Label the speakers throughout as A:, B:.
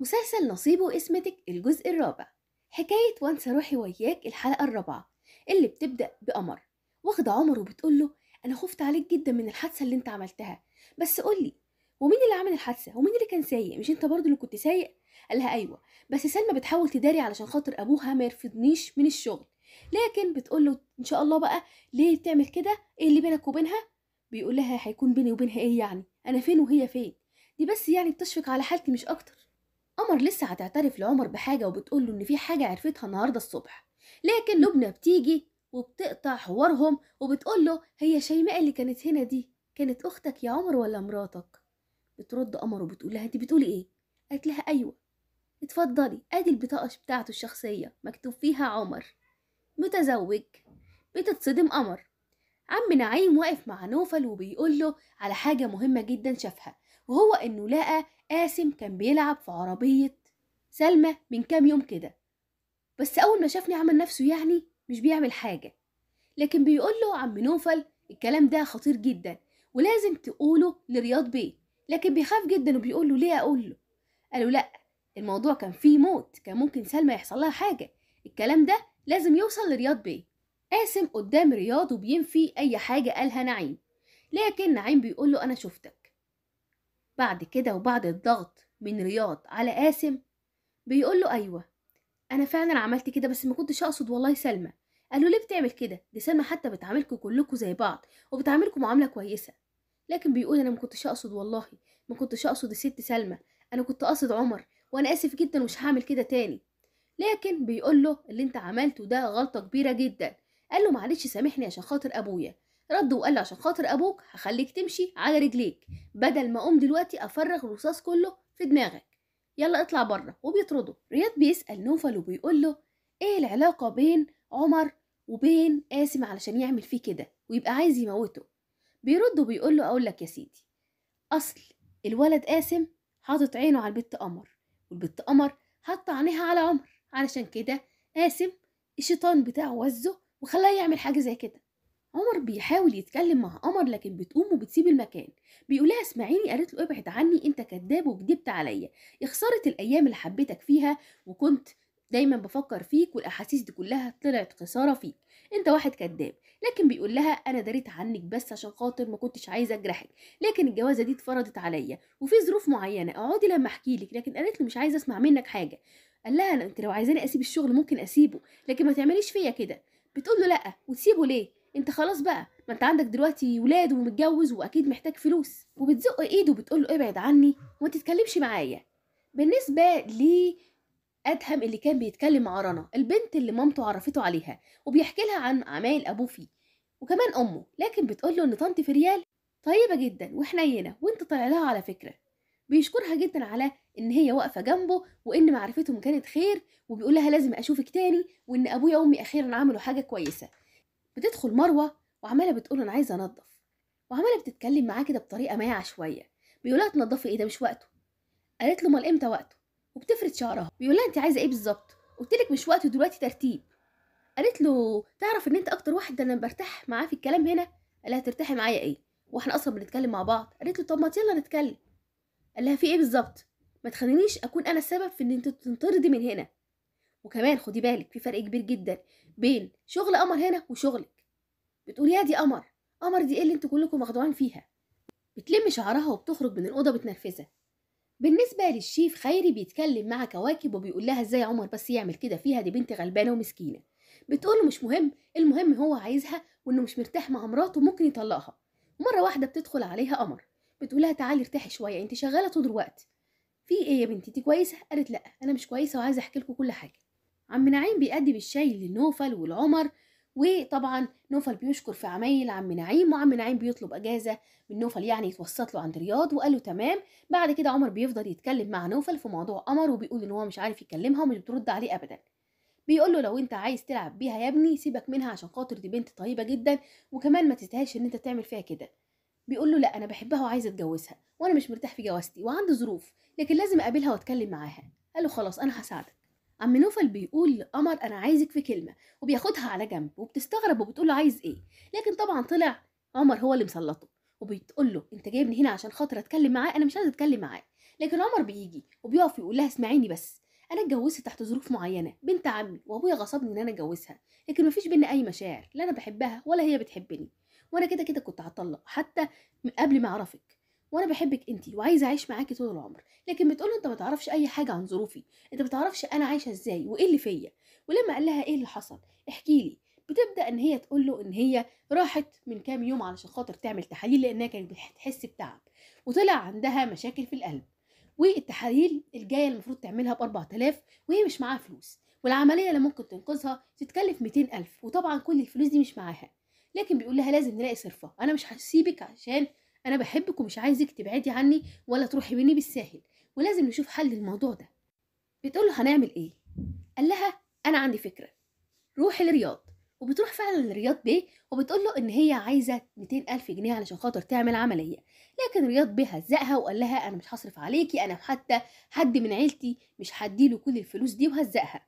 A: مسلسل نصيبه اسمتك الجزء الرابع حكاية وانسى روحي وياك الحلقة الرابعة اللي بتبدأ بقمر واخدة عمر وبتقول له أنا خفت عليك جدا من الحادثة اللي أنت عملتها بس قولي ومين اللي عمل الحادثة ومين اللي كان سايق مش أنت برضه اللي كنت سايق قال لها أيوة بس سلمى بتحاول تداري علشان خاطر أبوها ما يرفضنيش من الشغل لكن بتقول له إن شاء الله بقى ليه بتعمل كده إيه اللي بينك وبينها بيقول لها هيكون بيني وبينها إيه يعني أنا فين وهي فين دي بس يعني بتشفق على حالتي مش أكتر قمر لسه هتعترف لعمر بحاجة وبتقول له إن في حاجة عرفتها النهاردة الصبح لكن لبنى بتيجي وبتقطع حوارهم وبتقول له هي شيماء اللي كانت هنا دي كانت أختك يا عمر ولا مراتك بترد قمر وبتقول لها أنت بتقولي إيه قالت لها أيوة اتفضلي أدي البطاقة بتاعته الشخصية مكتوب فيها عمر متزوج بتتصدم قمر عم نعيم واقف مع نوفل وبيقول له على حاجة مهمة جدا شافها وهو إنه لقى قاسم كان بيلعب في عربية سلمى من كام يوم كده بس أول ما شافني عمل نفسه يعني مش بيعمل حاجة لكن بيقول له عم نوفل الكلام ده خطير جدا ولازم تقوله لرياض بيه لكن بيخاف جدا وبيقول له ليه أقول له قالوا لأ الموضوع كان فيه موت كان ممكن سلمى يحصل لها حاجة الكلام ده لازم يوصل لرياض بيه قاسم قدام رياض وبينفي أي حاجة قالها نعيم لكن نعيم بيقول له أنا شفتك بعد كده وبعد الضغط من رياض على قاسم بيقول له أيوة أنا فعلا عملت كده بس ما كنتش أقصد والله سلمى له ليه بتعمل كده دي سلمى حتى بتعاملكم كلكم زي بعض وبتعاملكم معاملة كويسة لكن بيقول أنا ما كنتش أقصد والله ما كنتش أقصد الست سلمى أنا كنت أقصد عمر وأنا آسف جدا ومش هعمل كده تاني لكن بيقول له اللي أنت عملته ده غلطة كبيرة جدا قال له معلش سامحني عشان خاطر أبويا رد وقال له عشان خاطر أبوك هخليك تمشي على رجليك بدل ما اقوم دلوقتي افرغ الرصاص كله في دماغك يلا اطلع بره وبيطرده رياض بيسال نوفل وبيقول له ايه العلاقه بين عمر وبين قاسم علشان يعمل فيه كده ويبقى عايز يموته بيرد وبيقول له اقول لك يا سيدي اصل الولد قاسم حاطط عينه على البت قمر والبت قمر حاطه عينيها على عمر علشان كده قاسم الشيطان بتاعه وزه وخلاه يعمل حاجه زي كده عمر بيحاول يتكلم مع قمر لكن بتقوم وبتسيب المكان بيقولها اسمعيني قالت له ابعد عني انت كذاب وكدبت عليا يا خساره الايام اللي حبيتك فيها وكنت دايما بفكر فيك والاحاسيس دي كلها طلعت خساره فيك انت واحد كذاب لكن بيقول لها انا دريت عنك بس عشان خاطر ما كنتش عايزه اجرحك لكن الجوازه دي اتفرضت عليا وفي ظروف معينه اقعدي لما احكي لك لكن قالت له مش عايزه اسمع منك حاجه قال لها انت لو عايزاني اسيب الشغل ممكن اسيبه لكن ما تعمليش فيا كده بتقول له لا وتسيبه ليه انت خلاص بقى ما انت عندك دلوقتي ولاد ومتجوز واكيد محتاج فلوس وبتزق ايده بتقول له ابعد عني وما تتكلمش معايا بالنسبه لي ادهم اللي كان بيتكلم مع رنا البنت اللي مامته عرفته عليها وبيحكي لها عن اعمال ابوه فيه وكمان امه لكن بتقول له ان طنط فريال طيبه جدا وحنينه وانت طالع لها على فكره بيشكرها جدا على ان هي واقفه جنبه وان معرفتهم كانت خير وبيقول لها لازم اشوفك تاني وان ابويا وامي اخيرا عملوا حاجه كويسه بتدخل مروة وعمالة بتقول أنا عايزة أنضف وعمالة بتتكلم معاه كده بطريقة مايعة شوية بيقولها تنضفي إيه ده مش وقته قالت له امال إمتى وقته وبتفرد شعرها بيقولها أنت عايزة إيه بالظبط قلت لك مش وقته دلوقتي ترتيب قالت له تعرف إن أنت أكتر واحد ده أنا برتاح معاه في الكلام هنا قال لها ترتاحي معايا إيه واحنا أصلا بنتكلم مع بعض قالت له طب ما يلا نتكلم قال لها في إيه بالظبط ما تخلينيش أكون أنا السبب في إن أنت تنطردي من هنا وكمان خدي بالك في فرق كبير جدا بين شغل قمر هنا وشغلك بتقولي يا دي قمر قمر دي ايه اللي انتوا كلكم مخدوعين فيها بتلم شعرها وبتخرج من الأوضة بتنرفزها بالنسبة للشيف خيري بيتكلم مع كواكب وبيقول لها ازاي عمر بس يعمل كده فيها دي بنت غلبانة ومسكينة بتقول مش مهم المهم هو عايزها وانه مش مرتاح مع مراته ممكن يطلقها مرة واحدة بتدخل عليها قمر بتقولها تعالي ارتاحي شوية انت شغالة طول الوقت في ايه يا بنتي انت كويسة قالت لا انا مش كويسة وعايزة احكي لكم كل حاجة عم نعيم بيقدم الشاي لنوفل والعمر وطبعا نوفل بيشكر في عمايل عم نعيم وعم نعيم بيطلب اجازه من نوفل يعني يتوسط له عند رياض وقال له تمام بعد كده عمر بيفضل يتكلم مع نوفل في موضوع قمر وبيقول ان هو مش عارف يكلمها ومش بترد عليه ابدا بيقول له لو انت عايز تلعب بيها يا ابني سيبك منها عشان خاطر دي بنت طيبه جدا وكمان ما تستاهلش ان انت تعمل فيها كده بيقول له لا انا بحبها وعايز اتجوزها وانا مش مرتاح في جوازتي وعندي ظروف لكن لازم اقابلها واتكلم معاها قال له خلاص انا هساعدك عم نوفل بيقول لقمر انا عايزك في كلمه وبياخدها على جنب وبتستغرب وبتقول له عايز ايه لكن طبعا طلع عمر هو اللي مسلطه وبتقول له انت جايبني هنا عشان خاطر اتكلم معاه انا مش عايز اتكلم معاه لكن عمر بيجي وبيقف يقول لها اسمعيني بس انا اتجوزت تحت ظروف معينه بنت عمي وابويا غصبني ان انا اتجوزها لكن مفيش بينا اي مشاعر لا انا بحبها ولا هي بتحبني وانا كده كده كنت هطلق حتى قبل ما اعرفك وانا بحبك انت وعايزه اعيش معاكي طول العمر لكن بتقول انت ما تعرفش اي حاجه عن ظروفي انت ما تعرفش انا عايشه ازاي وايه اللي فيا ولما قال لها ايه اللي حصل احكي لي بتبدا ان هي تقول له ان هي راحت من كام يوم علشان خاطر تعمل تحاليل لانها كانت بتحس بتعب وطلع عندها مشاكل في القلب والتحاليل الجايه المفروض تعملها ب 4000 وهي مش معاها فلوس والعمليه اللي ممكن تنقذها تتكلف 200000 وطبعا كل الفلوس دي مش معاها لكن بيقول لها لازم نلاقي صرفه انا مش هسيبك عشان انا بحبك ومش عايزك تبعدي عني ولا تروحي مني بالساهل ولازم نشوف حل للموضوع ده بتقول له هنعمل ايه قال لها انا عندي فكره روحي لرياض وبتروح فعلا لرياض بيه وبتقول له ان هي عايزه 200 الف جنيه علشان خاطر تعمل عمليه لكن رياض بيه هزقها وقال لها انا مش هصرف عليكي انا حتى حد من عيلتي مش هديله كل الفلوس دي وهزقها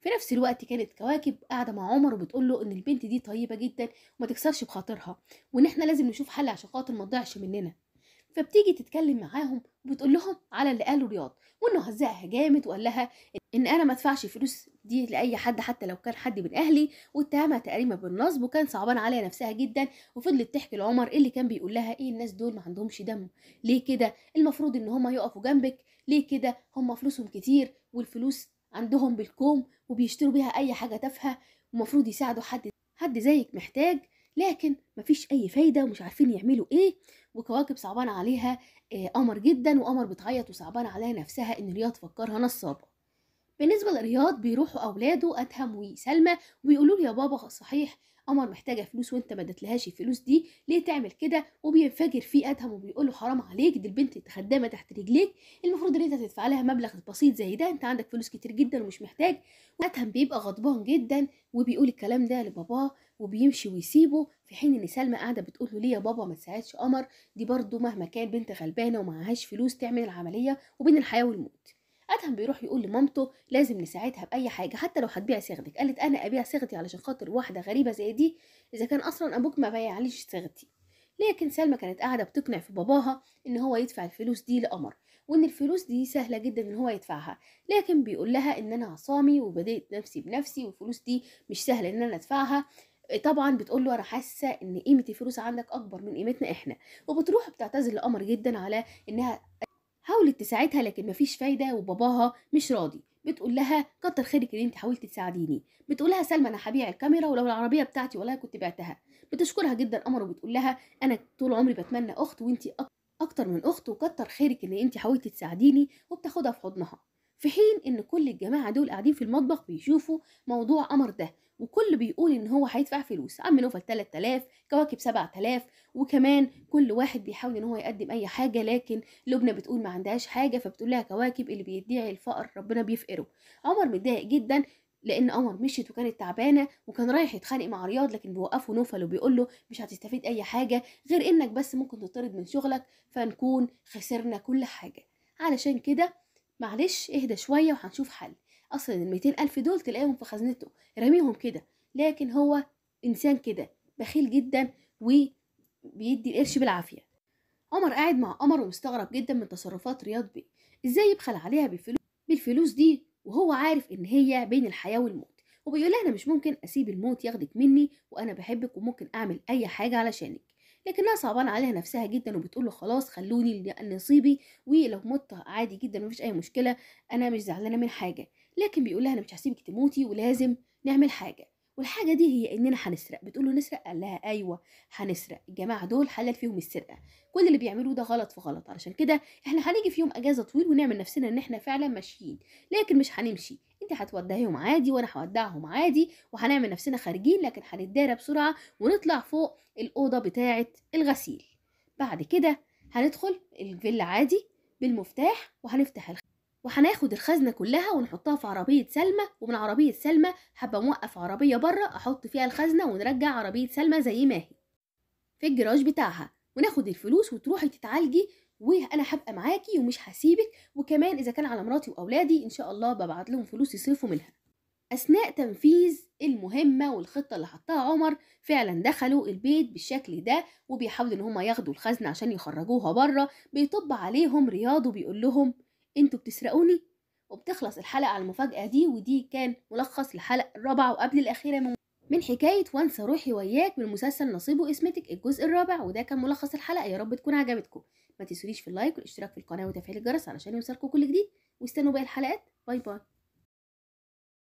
A: في نفس الوقت كانت كواكب قاعده مع عمر وبتقول له ان البنت دي طيبه جدا وما تكسرش بخاطرها وان احنا لازم نشوف حل عشان خاطر ما تضيعش مننا فبتيجي تتكلم معاهم وبتقول لهم على اللي قاله رياض وانه هزقها جامد وقال لها ان انا ما ادفعش فلوس دي لاي حد حتى لو كان حد من اهلي واتهمها تقريبا بالنصب وكان صعبان عليها نفسها جدا وفضلت تحكي لعمر اللي كان بيقول لها ايه الناس دول ما عندهمش دم ليه كده المفروض ان هما يقفوا جنبك ليه كده هما فلوسهم كتير والفلوس عندهم بالكوم وبيشتروا بيها أي حاجة تافهة ومفروض يساعدوا حد حد زيك محتاج لكن مفيش أي فايدة ومش عارفين يعملوا إيه وكواكب صعبان عليها آه، قمر جدا وقمر بتعيط وصعبان عليها نفسها إن رياض فكرها نصابة بالنسبة لرياض بيروحوا أولاده أدهم وسلمى ويقولوا له يا بابا صحيح قمر محتاجه فلوس وانت ما ادتلهاش الفلوس دي ليه تعمل كده وبينفجر فيه ادهم وبيقول له حرام عليك دي البنت خدامه تحت رجليك المفروض ان انت تدفع لها مبلغ بسيط زي ده انت عندك فلوس كتير جدا ومش محتاج وادهم بيبقى غضبان جدا وبيقول الكلام ده لباباه وبيمشي ويسيبه في حين ان سلمى قاعده بتقول له ليه يا بابا ما تساعدش قمر دي برضه مهما كان بنت غلبانه ومعهاش فلوس تعمل العمليه وبين الحياه والموت ادهم بيروح يقول لمامته لازم نساعدها باي حاجه حتى لو هتبيع صيغتك قالت انا ابيع صيغتي علشان خاطر واحده غريبه زي دي اذا كان اصلا ابوك ما بيعليش صيغتي لكن سلمى كانت قاعده بتقنع في باباها ان هو يدفع الفلوس دي لقمر وان الفلوس دي سهله جدا ان هو يدفعها لكن بيقول لها ان انا عصامي وبدات نفسي بنفسي والفلوس دي مش سهله ان انا ادفعها طبعا بتقول له انا حاسه ان قيمه الفلوس عندك اكبر من قيمتنا احنا وبتروح بتعتذر لقمر جدا على انها حاولت تساعدها لكن مفيش فايدة وباباها مش راضي بتقول لها كتر خيرك ان انت حاولت تساعديني بتقول لها سلمى انا هبيع الكاميرا ولو العربيه بتاعتي والله كنت بعتها بتشكرها جدا قمر وبتقول لها انا طول عمري بتمنى اخت وانت اكتر من اخت وكتر خيرك ان انت حاولتي تساعديني وبتاخدها في حضنها في حين ان كل الجماعه دول قاعدين في المطبخ بيشوفوا موضوع قمر ده وكل بيقول ان هو هيدفع فلوس عم نوفل 3000 كواكب 7000 وكمان كل واحد بيحاول ان هو يقدم اي حاجه لكن لبنى بتقول ما عندهاش حاجه فبتقول لها كواكب اللي بيدعي الفقر ربنا بيفقره عمر متضايق جدا لان قمر مشيت وكانت تعبانه وكان رايح يتخانق مع رياض لكن بيوقفه نوفل وبيقول له مش هتستفيد اي حاجه غير انك بس ممكن تطرد من شغلك فنكون خسرنا كل حاجه علشان كده معلش اهدى شوية وهنشوف حل أصلا الميتين ألف دول تلاقيهم في خزنته رميهم كده لكن هو إنسان كده بخيل جدا وبيدي القرش بالعافية عمر قاعد مع قمر ومستغرب جدا من تصرفات رياض بيه ازاي يبخل عليها بالفلوس بالفلوس دي وهو عارف ان هي بين الحياة والموت وبيقول لها انا مش ممكن اسيب الموت ياخدك مني وانا بحبك وممكن اعمل اي حاجة علشانك لكنها صعبانة عليها نفسها جدا وبتقول له خلاص خلوني نصيبي ولو مت عادي جدا مفيش أي مشكلة أنا مش زعلانة من حاجة لكن بيقول لها أنا مش هسيبك تموتي ولازم نعمل حاجة والحاجه دي هي اننا هنسرق بتقول له نسرق قال لها ايوه هنسرق الجماعه دول حلال فيهم السرقه كل اللي بيعملوه ده غلط في غلط علشان كده احنا هنيجي في يوم اجازه طويل ونعمل نفسنا ان احنا فعلا ماشيين لكن مش هنمشي انت هتودعيهم عادي وانا هودعهم عادي وهنعمل نفسنا خارجين لكن هنتدارى بسرعه ونطلع فوق الاوضه بتاعه الغسيل بعد كده هندخل الفيلا عادي بالمفتاح وهنفتح الخ... وهناخد الخزنه كلها ونحطها في عربيه سلمى ومن عربيه سلمى هبقى موقف عربيه بره احط فيها الخزنه ونرجع عربيه سلمى زي ما هي في الجراج بتاعها وناخد الفلوس وتروحي تتعالجي وانا هبقى معاكي ومش هسيبك وكمان اذا كان على مراتي واولادي ان شاء الله ببعت لهم فلوس يصرفوا منها اثناء تنفيذ المهمه والخطه اللي حطها عمر فعلا دخلوا البيت بالشكل ده وبيحاولوا ان هم ياخدوا الخزنه عشان يخرجوها بره بيطب عليهم رياض وبيقول لهم انتوا بتسرقوني وبتخلص الحلقه على المفاجاه دي ودي كان ملخص الحلقه الرابعه وقبل الاخيره من من حكاية وانسى روحي وياك من مسلسل نصيب واسمتك الجزء الرابع وده كان ملخص الحلقة يا رب تكون عجبتكم ما تنسونيش في اللايك والاشتراك في القناه وتفعيل الجرس علشان يوصلكم كل جديد واستنوا باقي الحلقات باي باي